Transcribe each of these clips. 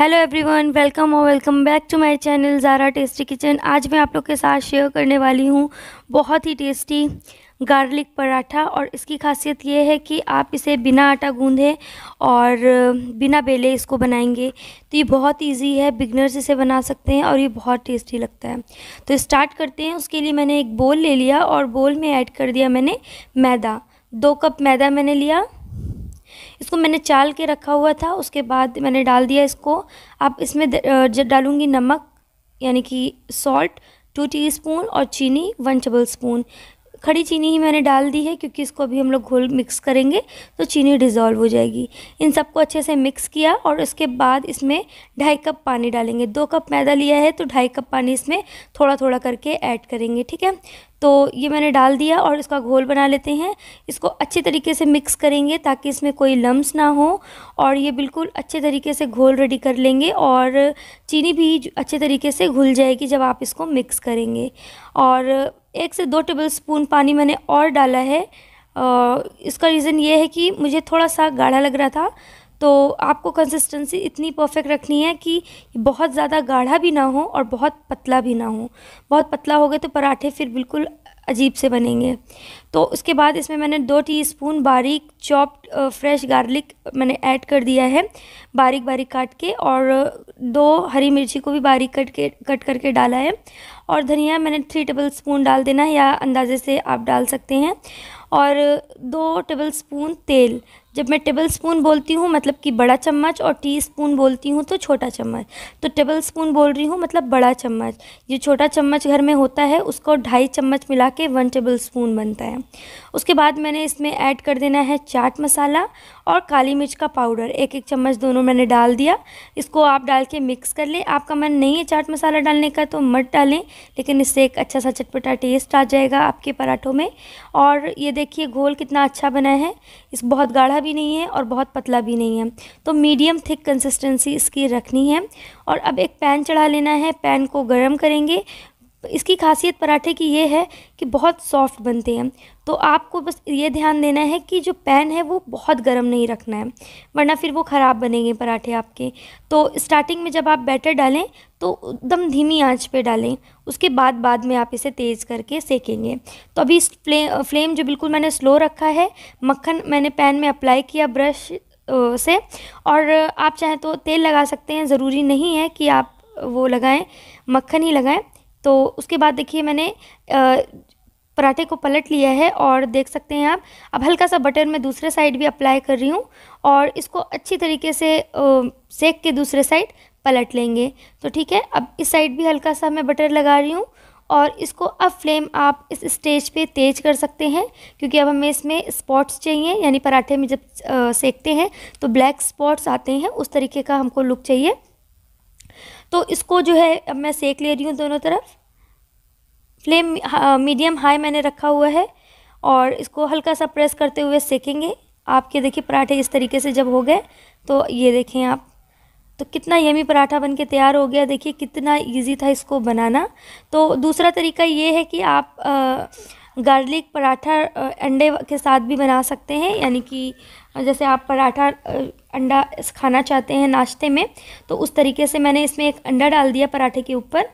hello everyone welcome और welcome back to my channel Zara tasty kitchen आज मैं आप लोग के साथ शेयर करने वाली हूँ बहुत ही टेस्टी गार्लिक पराठा और इसकी खासियत ये है कि आप इसे बिना आटा गूंधे और बिना बेले इसको बनाएंगे तो ये बहुत इजी है बिगनर्स इसे बना सकते हैं और ये बहुत टेस्टी लगता है तो स्टार्ट करते हैं उसके लिए मैंने एक बोल ले लिया और बोल में ऐड कर दिया मैंने मैदा दो कप मैदा मैंने लिया इसको मैंने चाल के रखा हुआ था उसके बाद मैंने डाल दिया इसको आप इसमें जब डालूँगी नमक यानी कि सॉल्ट टू टीस्पून और चीनी वन टेबल स्पून खड़ी चीनी ही मैंने डाल दी है क्योंकि इसको अभी हम लोग घोल मिक्स करेंगे तो चीनी डिज़ोल्व हो जाएगी इन सबको अच्छे से मिक्स किया और उसके बाद इसमें ढाई कप पानी डालेंगे दो कप मैदा लिया है तो ढाई कप पानी इसमें थोड़ा थोड़ा करके ऐड करेंगे ठीक है तो ये मैंने डाल दिया और इसका घोल बना लेते हैं इसको अच्छे तरीके से मिक्स करेंगे ताकि इसमें कोई लम्स ना हो और ये बिल्कुल अच्छे तरीके से घोल रेडी कर लेंगे और चीनी भी अच्छे तरीके से घुल जाएगी जब आप इसको मिक्स करेंगे और एक से दो टेबल स्पून पानी मैंने और डाला है इसका रीज़न ये है कि मुझे थोड़ा सा गाढ़ा लग रहा था तो आपको कंसिस्टेंसी इतनी परफेक्ट रखनी है कि बहुत ज़्यादा गाढ़ा भी ना हो और बहुत पतला भी ना हो बहुत पतला हो गया तो पराठे फिर बिल्कुल अजीब से बनेंगे तो उसके बाद इसमें मैंने दो टीस्पून बारीक चॉप्ड फ्रेश गार्लिक मैंने ऐड कर दिया है बारीक बारीक काट के और दो हरी मिर्ची को भी बारीक कट के कट करके डाला है और धनिया मैंने थ्री टेबल स्पून डाल देना है या अंदाजे से आप डाल सकते हैं और दो टेबल स्पून तेल जब मैं टेबल स्पून बोलती हूँ मतलब कि बड़ा चम्मच और टी स्पून बोलती हूँ तो छोटा चम्मच तो टेबल स्पून बोल रही हूँ मतलब बड़ा चम्मच जो छोटा चम्मच घर में होता है उसको ढाई चम्मच मिला के वन टेबल स्पून बनता है उसके बाद मैंने इसमें ऐड कर देना है चाट मसाला और काली मिर्च का पाउडर एक एक चम्मच दोनों मैंने डाल दिया इसको आप डाल के मिक्स कर लें आपका मन नहीं है चाट मसाला डालने का तो मत डालें लेकिन इससे एक अच्छा सा चटपटा टेस्ट आ जाएगा आपके पराठों में और ये देखिए घोल कितना अच्छा बना है इस बहुत गाढ़ा भी भी नहीं है और बहुत पतला भी नहीं है तो मीडियम थिक कंसिस्टेंसी इसकी रखनी है और अब एक पैन चढ़ा लेना है पैन को गर्म करेंगे तो इसकी खासियत पराठे की ये है कि बहुत सॉफ्ट बनते हैं तो आपको बस ये ध्यान देना है कि जो पैन है वो बहुत गर्म नहीं रखना है वरना फिर वो ख़राब बनेंगे पराठे आपके तो स्टार्टिंग में जब आप बैटर डालें तो एकदम धीमी आंच पे डालें उसके बाद बाद में आप इसे तेज़ करके सेकेंगे तो अभी फ्ले, फ्लेम जो बिल्कुल मैंने स्लो रखा है मक्खन मैंने पैन में अप्लाई किया ब्रश से और आप चाहें तो तेल लगा सकते हैं ज़रूरी नहीं है कि आप वो लगाएं मक्खन ही लगाएं तो उसके बाद देखिए मैंने पराठे को पलट लिया है और देख सकते हैं आप अब हल्का सा बटर मैं दूसरे साइड भी अप्लाई कर रही हूँ और इसको अच्छी तरीके से सेक के दूसरे साइड पलट लेंगे तो ठीक है अब इस साइड भी हल्का सा मैं बटर लगा रही हूँ और इसको अब फ्लेम आप इस स्टेज पे तेज़ कर सकते हैं क्योंकि अब हमें इसमें स्पॉट्स चाहिए यानी पराठे में जब सेकते हैं तो ब्लैक स्पॉट्स आते हैं उस तरीके का हमको लुक चाहिए तो इसको जो है अब मैं सेक ले रही हूँ दोनों तरफ फ्लेम मीडियम हाई मैंने रखा हुआ है और इसको हल्का सा प्रेस करते हुए सेकेंगे आपके देखिए पराठे इस तरीके से जब हो गए तो ये देखें आप तो कितना यमी पराठा बन के तैयार हो गया देखिए कितना इजी था इसको बनाना तो दूसरा तरीका ये है कि आप गार्लिक पराठा अंडे के साथ भी बना सकते हैं यानी कि जैसे आप पराठा अंडा खाना चाहते हैं नाश्ते में तो उस तरीके से मैंने इसमें एक अंडा डाल दिया पराठे के ऊपर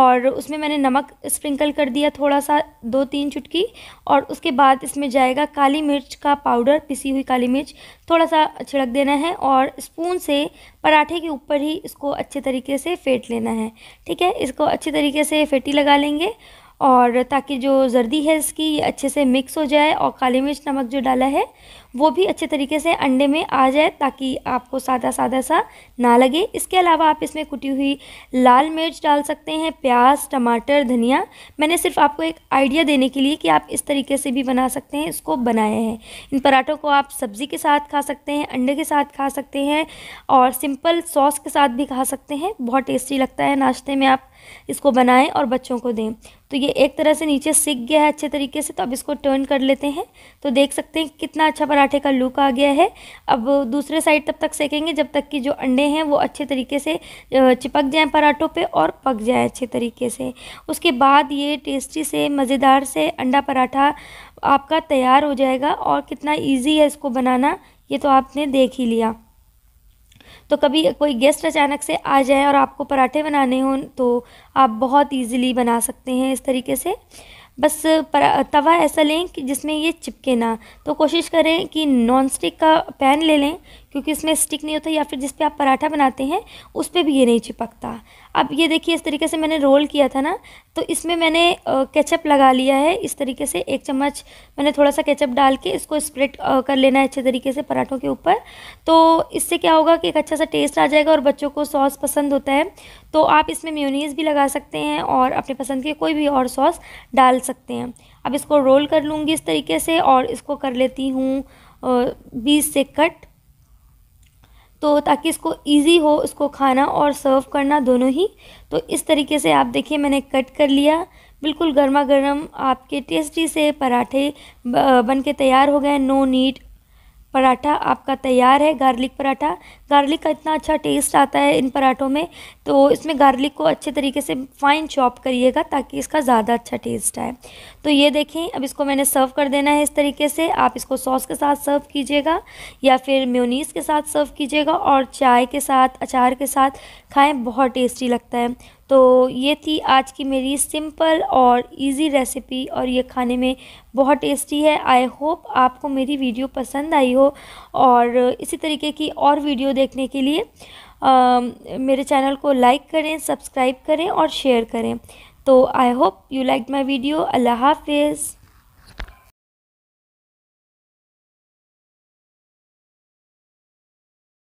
और उसमें मैंने नमक स्प्रिंकल कर दिया थोड़ा सा दो तीन चुटकी और उसके बाद इसमें जाएगा काली मिर्च का पाउडर पिसी हुई काली मिर्च थोड़ा सा छिड़क देना है और स्पून से पराठे के ऊपर ही इसको अच्छे तरीके से फेंट लेना है ठीक है इसको अच्छे तरीके से फेटी लगा लेंगे और ताकि जो जर्दी है इसकी ये अच्छे से मिक्स हो जाए और काली मिर्च नमक जो डाला है वो भी अच्छे तरीके से अंडे में आ जाए ताकि आपको सादा सादा सा ना लगे इसके अलावा आप इसमें कुटी हुई लाल मिर्च डाल सकते हैं प्याज टमाटर धनिया मैंने सिर्फ आपको एक आइडिया देने के लिए कि आप इस तरीके से भी बना सकते हैं इसको बनाए हैं इन पराठों को आप सब्ज़ी के साथ खा सकते हैं अंडे के साथ खा सकते हैं और सिंपल सॉस के साथ भी खा सकते हैं बहुत टेस्टी लगता है नाश्ते में आप इसको बनाएं और बच्चों को दें तो ये एक तरह से नीचे सीख गया है अच्छे तरीके से तो अब इसको टर्न कर लेते हैं तो देख सकते हैं कितना अच्छा पराठा पराठे का लुक आ गया है अब दूसरे साइड तब तक सेकेंगे जब तक कि जो अंडे हैं वो अच्छे तरीके से चिपक जाए पराठों पे और पक जाए अच्छे तरीके से उसके बाद ये टेस्टी से मज़ेदार से अंडा पराठा आपका तैयार हो जाएगा और कितना ईजी है इसको बनाना ये तो आपने देख ही लिया तो कभी कोई गेस्ट अचानक से आ जाए और आपको पराठे बनाने हों तो आप बहुत इजीली बना सकते हैं इस तरीके से बस पर तवा ऐसा लें कि जिसमें ये चिपके ना तो कोशिश करें कि नॉन स्टिक का पैन ले लें क्योंकि इसमें स्टिक नहीं होता या फिर जिस पे आप पराठा बनाते हैं उस पर भी ये नहीं चिपकता अब ये देखिए इस तरीके से मैंने रोल किया था ना तो इसमें मैंने केचप लगा लिया है इस तरीके से एक चम्मच मैंने थोड़ा सा केचप डाल के इसको स्प्रेड कर लेना है अच्छे तरीके से पराठों के ऊपर तो इससे क्या होगा कि एक अच्छा सा टेस्ट आ जाएगा और बच्चों को सॉस पसंद होता है तो आप इसमें म्यूनीस भी लगा सकते हैं और अपने पसंद के कोई भी और सॉस डाल सकते हैं अब इसको रोल कर लूँगी इस तरीके से और इसको कर लेती हूँ बीस से कट तो ताकि इसको इजी हो इसको खाना और सर्व करना दोनों ही तो इस तरीके से आप देखिए मैंने कट कर लिया बिल्कुल गर्मा गर्म आपके टेस्टी से पराठे बन के तैयार हो गए नो नीड पराठा आपका तैयार है गार्लिक पराठा गार्लिक का इतना अच्छा टेस्ट आता है इन पराठों में तो इसमें गार्लिक को अच्छे तरीके से फाइन चॉप करिएगा ताकि इसका ज़्यादा अच्छा टेस्ट आए तो ये देखें अब इसको मैंने सर्व कर देना है इस तरीके से आप इसको सॉस के साथ सर्व कीजिएगा या फिर म्योनीस के साथ सर्व कीजिएगा और चाय के साथ अचार के साथ खाएँ बहुत टेस्टी लगता है तो ये थी आज की मेरी सिंपल और इजी रेसिपी और ये खाने में बहुत टेस्टी है आई होप आपको मेरी वीडियो पसंद आई हो और इसी तरीके की और वीडियो देखने के लिए मेरे चैनल को लाइक करें सब्सक्राइब करें और शेयर करें तो I hope you like my video Allah हाफिज़